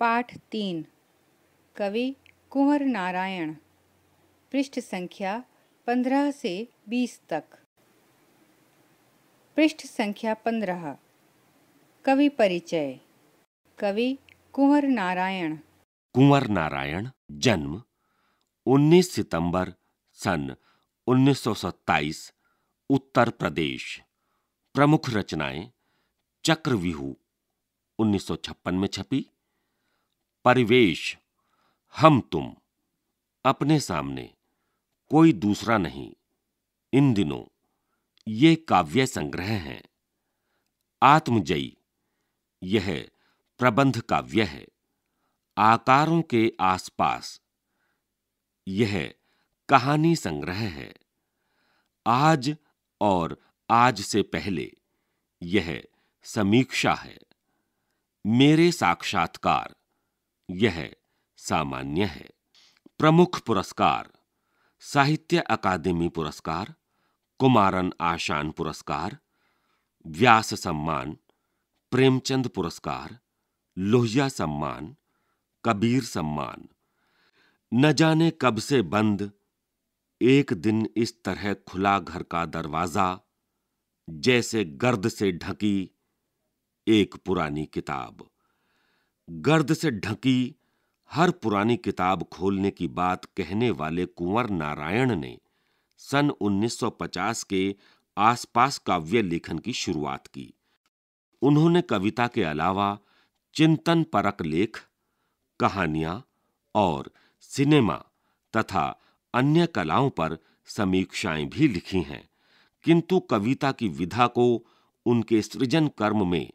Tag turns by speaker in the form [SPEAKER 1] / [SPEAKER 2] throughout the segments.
[SPEAKER 1] पाठ तीन कवि कुंवर नारायण पृष्ठ संख्या पंद्रह से बीस तक पृष्ठ संख्या पंद्रह कवि परिचय कवि कुंवर नारायण
[SPEAKER 2] कुंवर नारायण जन्म 19 सितंबर सन 1927 उत्तर प्रदेश प्रमुख रचनाएं चक्रव्यूह उन्नीस में छपी परिवेश हम तुम अपने सामने कोई दूसरा नहीं इन दिनों ये काव्य संग्रह हैं आत्मजयी यह प्रबंध काव्य है आकारों के आसपास यह कहानी संग्रह है आज और आज से पहले यह समीक्षा है मेरे साक्षात्कार यह सामान्य है प्रमुख पुरस्कार साहित्य अकादमी पुरस्कार कुमारन आशान पुरस्कार व्यास सम्मान प्रेमचंद पुरस्कार लोहिया सम्मान कबीर सम्मान न जाने कब से बंद एक दिन इस तरह खुला घर का दरवाजा जैसे गर्द से ढकी एक पुरानी किताब गर्द से ढकी हर पुरानी किताब खोलने की बात कहने वाले कुंवर नारायण ने सन 1950 के आसपास काव्य लेखन की शुरुआत की उन्होंने कविता के अलावा चिंतन परक लेख कहानियां और सिनेमा तथा अन्य कलाओं पर समीक्षाएं भी लिखी हैं किंतु कविता की विधा को उनके सृजन कर्म में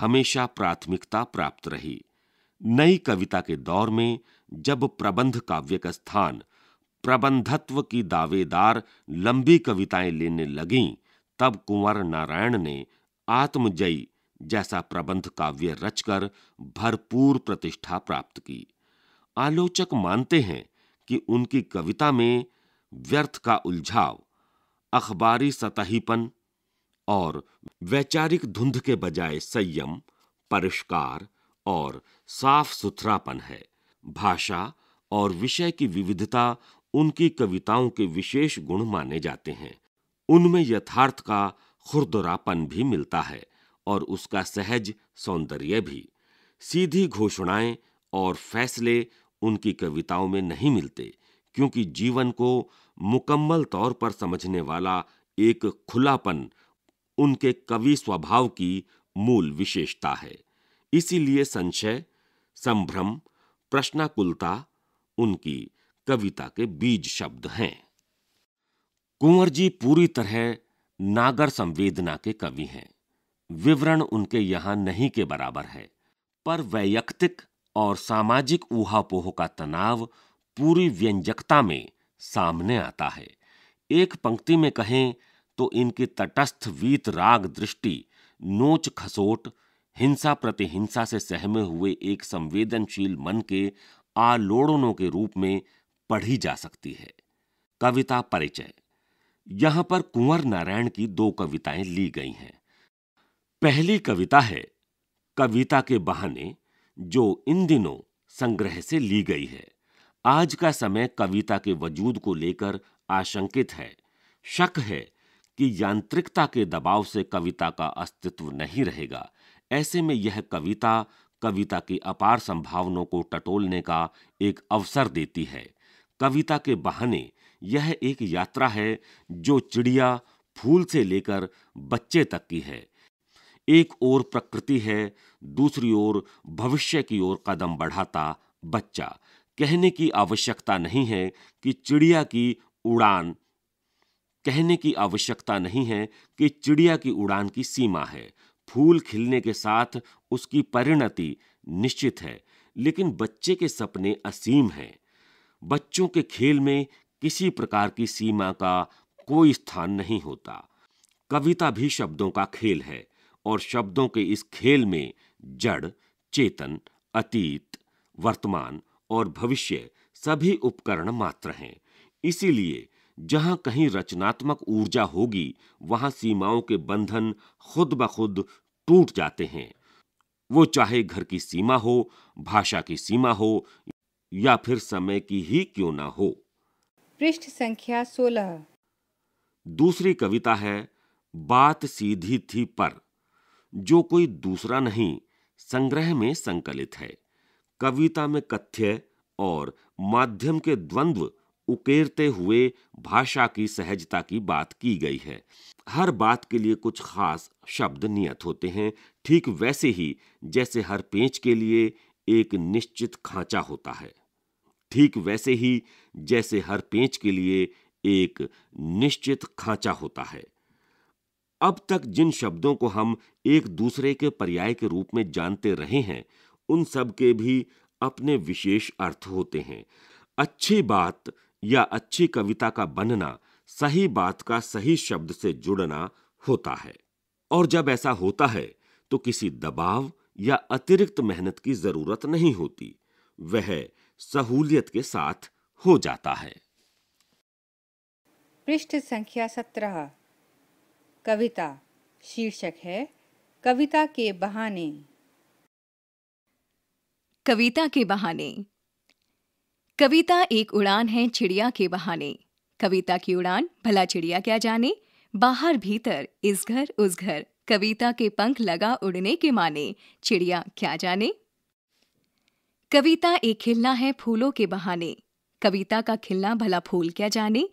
[SPEAKER 2] हमेशा प्राथमिकता प्राप्त रही नई कविता के दौर में जब प्रबंध काव्य का स्थान प्रबंधत्व की दावेदार लंबी कविताएं लेने लगीं तब कुंवर नारायण ने आत्मजयी जैसा प्रबंध काव्य रचकर भरपूर प्रतिष्ठा प्राप्त की आलोचक मानते हैं कि उनकी कविता में व्यर्थ का उलझाव अखबारी सतहीपन और वैचारिक धुंध के बजाय संयम परिष्कार और साफ सुथरापन है भाषा और विषय की विविधता उनकी कविताओं के विशेष गुण माने जाते हैं उनमें यथार्थ का खुरदरापन भी मिलता है और उसका सहज सौंदर्य भी सीधी घोषणाएं और फैसले उनकी कविताओं में नहीं मिलते क्योंकि जीवन को मुकम्मल तौर पर समझने वाला एक खुलापन उनके कवि स्वभाव की मूल विशेषता है इसीलिए संशय संभ्रम प्रश्नाकुलता उनकी कविता के बीज शब्द हैं कुंवर जी पूरी तरह नागर संवेदना के कवि हैं विवरण उनके यहाँ नहीं के बराबर है पर वैयक्तिक और सामाजिक ऊहापोह का तनाव पूरी व्यंजकता में सामने आता है एक पंक्ति में कहें तो इनकी तटस्थ वीत राग दृष्टि नोच खसोट हिंसा प्रतिहिंसा से सहमे हुए एक संवेदनशील मन के आलोड़नों के रूप में पढ़ी जा सकती है कविता परिचय यहां पर कुंवर नारायण की दो कविताएं ली गई हैं पहली कविता है कविता के बहाने जो इन दिनों संग्रह से ली गई है आज का समय कविता के वजूद को लेकर आशंकित है शक है कि यांत्रिकता के दबाव से कविता का अस्तित्व नहीं रहेगा ऐसे में यह कविता कविता की अपार संभावनाओं को टटोलने का एक अवसर देती है कविता के बहाने यह एक यात्रा है जो चिड़िया फूल से लेकर बच्चे तक की है एक ओर प्रकृति है दूसरी ओर भविष्य की ओर कदम बढ़ाता बच्चा कहने की आवश्यकता नहीं है कि चिड़िया की उड़ान कहने की आवश्यकता नहीं है कि चिड़िया की उड़ान की सीमा है फूल खिलने के साथ उसकी परिणति निश्चित है लेकिन बच्चे के सपने असीम हैं बच्चों के खेल में किसी प्रकार की सीमा का कोई स्थान नहीं होता कविता भी शब्दों का खेल है और शब्दों के इस खेल में जड़ चेतन अतीत वर्तमान और भविष्य सभी उपकरण मात्र हैं इसीलिए जहां कहीं रचनात्मक ऊर्जा होगी वहां सीमाओं के बंधन खुद ब खुद टूट जाते हैं वो चाहे घर की सीमा हो भाषा की सीमा हो या फिर समय की ही क्यों ना हो
[SPEAKER 1] पृष्ठ संख्या सोलह
[SPEAKER 2] दूसरी कविता है बात सीधी थी पर जो कोई दूसरा नहीं संग्रह में संकलित है कविता में कथ्य और माध्यम के द्वंद्व उकेरते हुए भाषा की सहजता की बात की गई है हर बात के लिए कुछ खास शब्द नियत होते हैं ठीक वैसे ही जैसे हर पेंच के लिए एक निश्चित खांचा होता है ठीक वैसे ही जैसे हर पेंच के लिए एक निश्चित खांचा होता है अब तक जिन शब्दों को हम एक दूसरे के पर्याय के रूप में जानते रहे हैं उन सब के भी अपने विशेष अर्थ होते हैं अच्छी बात या अच्छी कविता का बनना सही बात का सही शब्द से जुड़ना होता है और जब ऐसा होता है तो किसी दबाव या अतिरिक्त मेहनत की जरूरत नहीं होती वह सहूलियत के साथ हो जाता है
[SPEAKER 1] पृष्ठ संख्या सत्रह कविता शीर्षक
[SPEAKER 3] है कविता के बहाने कविता के बहाने कविता एक उड़ान है चिड़िया के बहाने कविता की उड़ान भला चिड़िया क्या जाने बाहर भीतर इस घर उस घर कविता के पंख लगा उड़ने के माने चिड़िया क्या जाने कविता एक खिलना है फूलों के बहाने कविता का खिलना भला फूल क्या जाने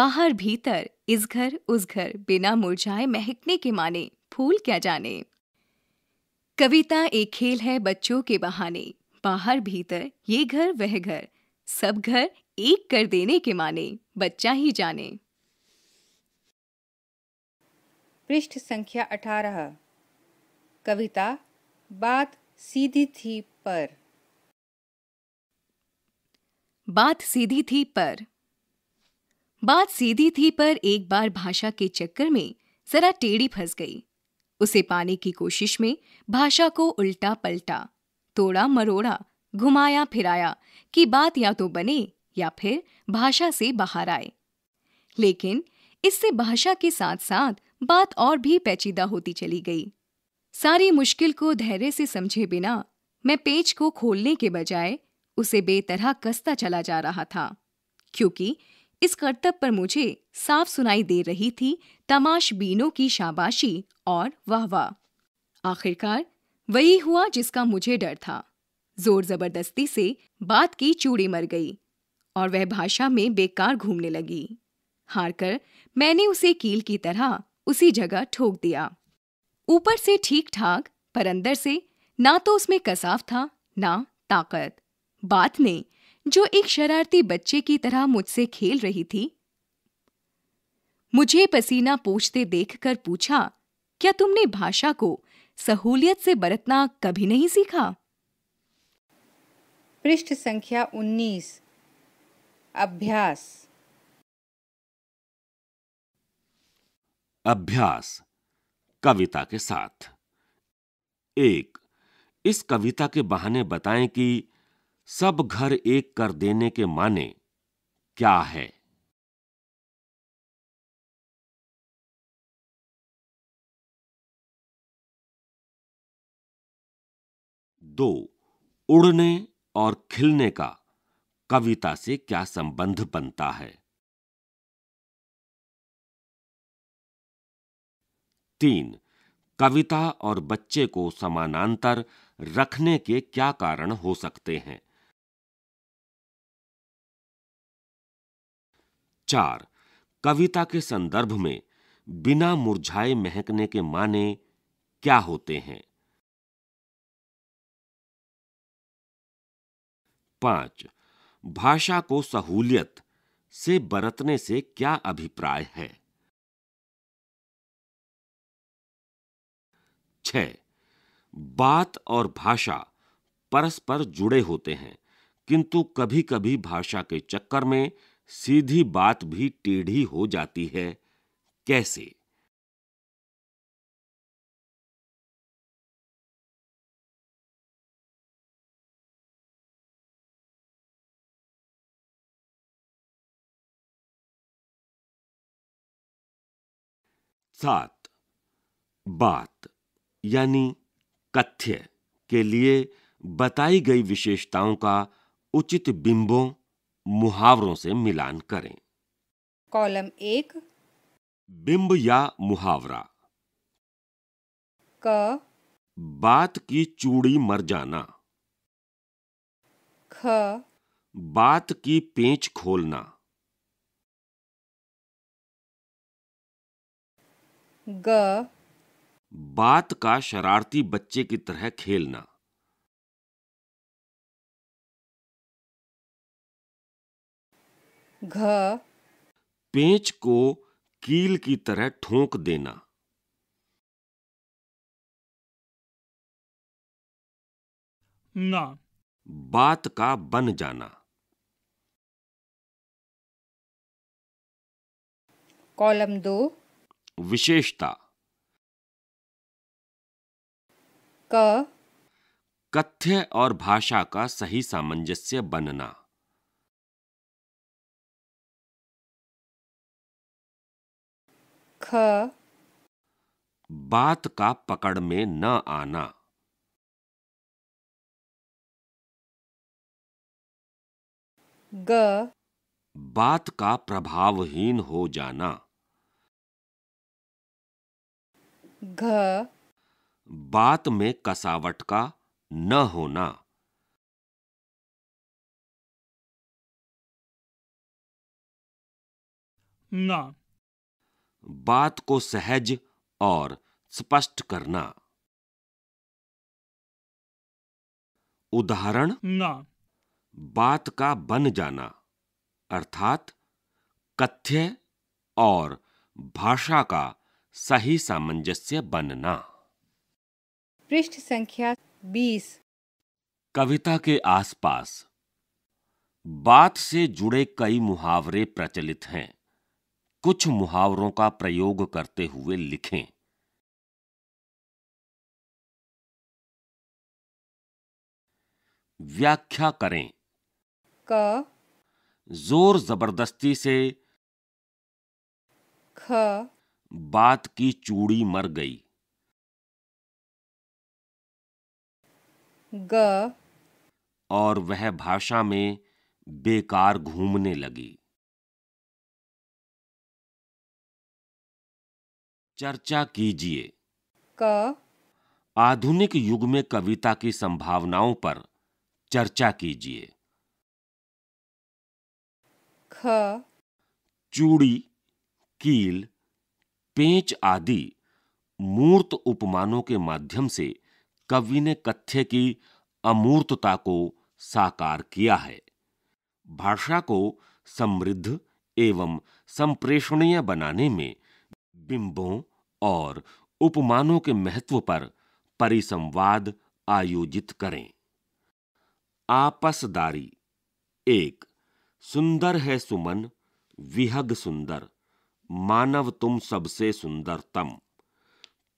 [SPEAKER 3] बाहर भीतर इस घर उस घर बिना मुरझाए महकने के माने फूल क्या जाने कविता एक खेल है बच्चों के बहाने बाहर भीतर ये घर वह घर सब घर एक कर देने के माने बच्चा ही जाने पृष्ठ संख्या
[SPEAKER 1] अठारह कविता बात सीधी थी पर
[SPEAKER 3] बात सीधी थी पर बात सीधी थी पर एक बार भाषा के चक्कर में जरा टेढ़ी फंस गई उसे पाने की कोशिश में भाषा को उल्टा पलटा तोड़ा मरोड़ा घुमाया फिराया कि बात या तो बने या फिर भाषा से बाहर आए लेकिन इससे भाषा के साथ साथ बात और भी पेचीदा होती चली गई सारी मुश्किल को धैर्य से समझे बिना मैं पेज को खोलने के बजाय उसे बेतरह कसता चला जा रहा था क्योंकि इस कर्तव्य पर मुझे साफ सुनाई दे रही थी तमाशबीनों की शाबाशी और वाह वाह आखिरकार वही हुआ जिसका मुझे डर था जोर जबरदस्ती से बात की चूड़ी मर गई और वह भाषा में बेकार घूमने लगी हारकर मैंने उसे कील की तरह उसी जगह ठोक दिया ऊपर से ठीक ठाक पर अंदर से ना तो उसमें कसाव था ना ताकत बात ने जो एक शरारती बच्चे की तरह मुझसे खेल रही थी मुझे पसीना पूछते देखकर पूछा क्या तुमने भाषा को सहूलियत से बरतना कभी नहीं सीखा पृष्ठ संख्या 19 अभ्यास
[SPEAKER 2] अभ्यास कविता के साथ एक इस कविता के बहाने बताएं कि सब घर एक कर देने के माने क्या है
[SPEAKER 4] दो उड़ने और खिलने का कविता से क्या संबंध बनता है तीन कविता और बच्चे को समानांतर रखने के क्या कारण हो सकते हैं चार कविता के संदर्भ में बिना मुरझाए महकने के माने क्या होते हैं पांच भाषा को सहूलियत से बरतने से क्या अभिप्राय है
[SPEAKER 2] छ बात और भाषा परस्पर जुड़े होते हैं किंतु कभी कभी भाषा के चक्कर में सीधी बात भी टेढ़ी हो जाती है कैसे सात बात यानी कथ्य के लिए बताई गई विशेषताओं का उचित बिंबों मुहावरों से मिलान करें
[SPEAKER 1] कॉलम एक
[SPEAKER 2] बिंब या मुहावरा क बात की चूड़ी मर जाना ख बात की पेंच खोलना
[SPEAKER 5] ग
[SPEAKER 4] बात का शरारती बच्चे की तरह खेलना
[SPEAKER 5] घ
[SPEAKER 6] पेंच को कील की तरह ठोंक देना ना बात का बन जाना
[SPEAKER 5] कॉलम दो
[SPEAKER 4] विशेषता क कथ्य और भाषा का सही सामंजस्य बनना
[SPEAKER 5] ख
[SPEAKER 6] बात का पकड़ में न आना ग बात का प्रभावहीन
[SPEAKER 4] हो जाना घ बात में कसावट का न होना ना बात को सहज और स्पष्ट करना उदाहरण ना
[SPEAKER 2] बात का बन जाना अर्थात कथ्य और भाषा का सही सामंजस्य बनना
[SPEAKER 1] पृष्ठ संख्या 20
[SPEAKER 2] कविता के आसपास बात से जुड़े कई मुहावरे प्रचलित हैं कुछ मुहावरों का प्रयोग करते हुए लिखें व्याख्या करें क जोर जबरदस्ती से ख बात की चूड़ी मर गई
[SPEAKER 5] ग
[SPEAKER 4] और वह भाषा में बेकार घूमने लगी चर्चा कीजिए
[SPEAKER 1] क
[SPEAKER 2] आधुनिक युग में कविता की संभावनाओं पर चर्चा कीजिए ख चूड़ी कील पेंच आदि मूर्त उपमानों के माध्यम से कवि ने कथ्य की अमूर्तता को साकार किया है भाषा को समृद्ध एवं संप्रेषणीय बनाने में बिंबों और उपमानों के महत्व पर परिसंवाद आयोजित करें आपसदारी एक सुंदर है सुमन विहग सुंदर मानव तुम सबसे सुंदरतम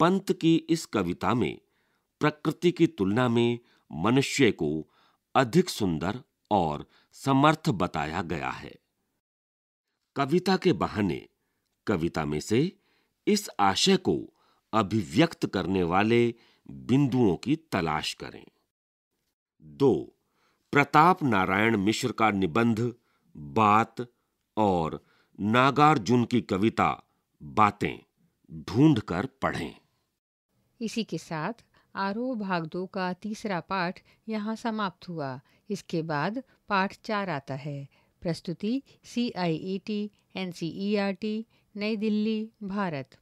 [SPEAKER 2] पंत की इस कविता में प्रकृति की तुलना में मनुष्य को अधिक सुंदर और समर्थ बताया गया है कविता के बहाने कविता में से इस आशय को अभिव्यक्त करने वाले बिंदुओं की तलाश करें दो प्रताप नारायण मिश्र का निबंध बात और नागार्जुन की कविता बातें ढूंढ कर पढ़ें
[SPEAKER 1] इसी के साथ आरो भाग दो का तीसरा पाठ यहाँ समाप्त हुआ इसके बाद पाठ चार आता है प्रस्तुति C I E T N C E R T Nai Delhi Bharat